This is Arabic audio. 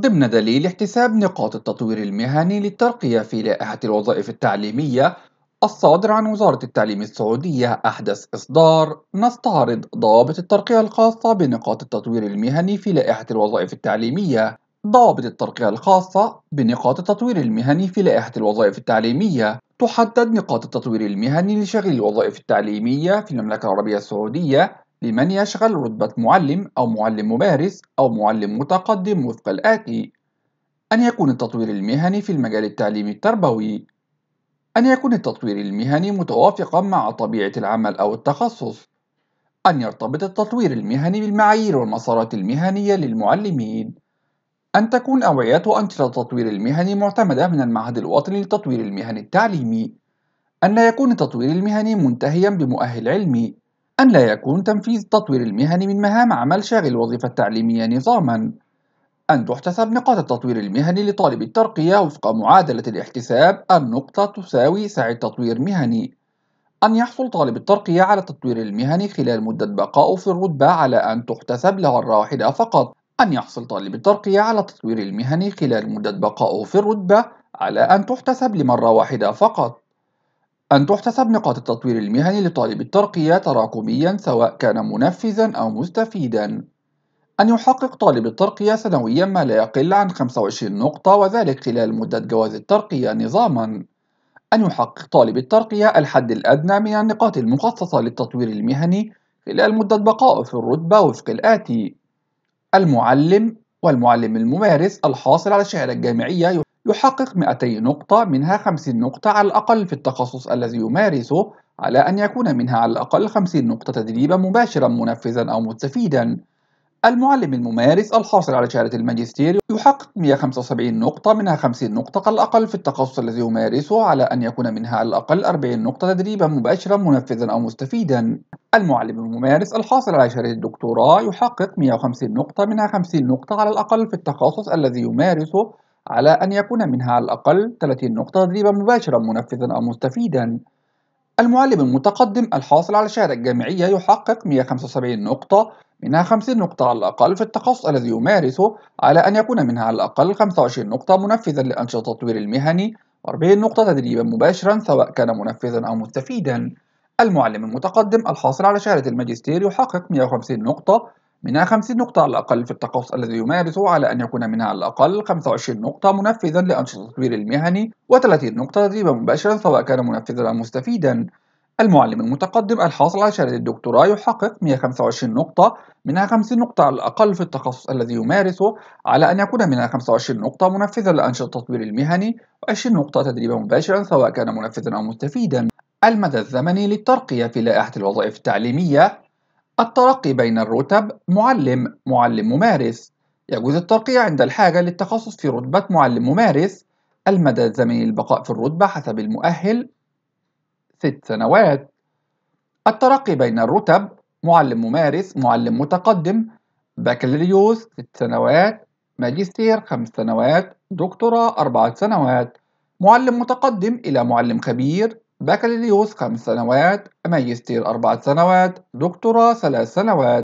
ضمن دليل احتساب نقاط التطوير المهني للترقية في لائحة الوظائف التعليمية الصادر عن وزارة التعليم السعودية أحدث إصدار نستعرض ضوابط الترقية الخاصة بنقاط التطوير المهني في لائحة الوظائف التعليمية ضوابط الترقية الخاصة بنقاط التطوير المهني في لائحة الوظائف التعليمية تحدد نقاط التطوير المهني لشغل الوظائف التعليمية في المملكة العربية السعودية لمن يشغل رتبة معلم أو معلم ممارس أو معلم متقدم وفق الآتي: أن يكون التطوير المهني في المجال التعليمي التربوي، أن يكون التطوير المهني متوافقًا مع طبيعة العمل أو التخصص، أن يرتبط التطوير المهني بالمعايير والمسارات المهنية للمعلمين، أن تكون أوعية وأنشطة التطوير المهني معتمدة من المعهد الوطني للتطوير المهني التعليمي، أن لا يكون التطوير المهني منتهيًا بمؤهل علمي أن لا يكون تنفيذ التطوير المهني من مهام عمل شاغل الوظيفة التعليمية نظامًا، أن تحتسب نقاط التطوير المهني لطالب الترقية وفق معادلة الاحتساب النقطة تساوي سعي التطوير مهني، أن يحصل طالب الترقية على التطوير المهني خلال مدة بقائه في الرتبة على أن تحتسب لغرة واحدة فقط، أن يحصل طالب الترقية على التطوير المهني خلال مدة بقائه في الرتبة على أن تحتسب لمرة واحدة فقط. أن تحتسب نقاط التطوير المهني لطالب الترقية تراكميًا سواء كان منفذًا أو مستفيدًا. أن يحقق طالب الترقية سنويًا ما لا يقل عن 25 نقطة وذلك خلال مدة جواز الترقية نظامًا. أن يحقق طالب الترقية الحد الأدنى من النقاط المخصصة للتطوير المهني خلال مدة بقائه في الرتبة وفق الآتي: المعلم والمعلم الممارس الحاصل على الشهادة الجامعية يحقق 200 نقطة منها 50 نقطة على الأقل في التخصص الذي يمارسه على أن يكون منها على الأقل 50 نقطة تدريبا مباشرا منفذا أو مستفيدا المعلم الممارس الحاصل على شهادة الماجستير يحقق 175 نقطة منها 50 نقطة على الأقل في التخصص الذي يمارسه على أن يكون منها على الأقل 40 نقطة تدريبا مباشرا منفذا أو مستفيدا المعلم الممارس الحاصل على شهادة الدكتوراه يحقق 150 نقطة منها 50 نقطة على الأقل في التخصص الذي يمارسه على أن يكون منها على الأقل 30 نقطة تدريبا مباشرا منفذا أو مستفيدا المعلم المتقدم الحاصل على شهادة جامعية يحقق 175 نقطة منها 50 نقطة على الأقل في التخصص الذي يمارسه على أن يكون منها على الأقل 25 نقطة منفذا لأنشطة التطوير المهني و40 نقطة تدريبا مباشرا سواء كان منفذا أو مستفيدا المعلم المتقدم الحاصل على شهادة الماجستير يحقق 150 نقطة منها 50 نقطة على الأقل في التخصص الذي يمارسه على أن يكون منها على الأقل 25 نقطة منفذا لأنشطة التطوير المهني و30 نقطة تدريبا مباشرا سواء كان منفذا أو مستفيدا المعلم المتقدم الحاصل على شهادة الدكتوراه يحقق 125 نقطة منها 50 نقطة على الأقل في التخصص الذي يمارسه على أن يكون منها 25 نقطة منفذا لأنشطة التطوير المهني و20 نقطة تدريبا مباشرا سواء كان منفذا أو مستفيدا المدى الزمني للترقية في لائحة الوظائف التعليمية الترقي بين الرتب معلم معلم ممارس يجوز الترقية عند الحاجة للتخصص في رتبة معلم ممارس المدى الزمني للبقاء في الرتبة حسب المؤهل ست سنوات الترقي بين الرتب معلم ممارس معلم متقدم بكالوريوس ست سنوات ماجستير خمس سنوات دكتوراه أربعة سنوات معلم متقدم إلى معلم خبير بكالوريوس خمس سنوات ماجستير أربع سنوات دكتوراه ثلاث سنوات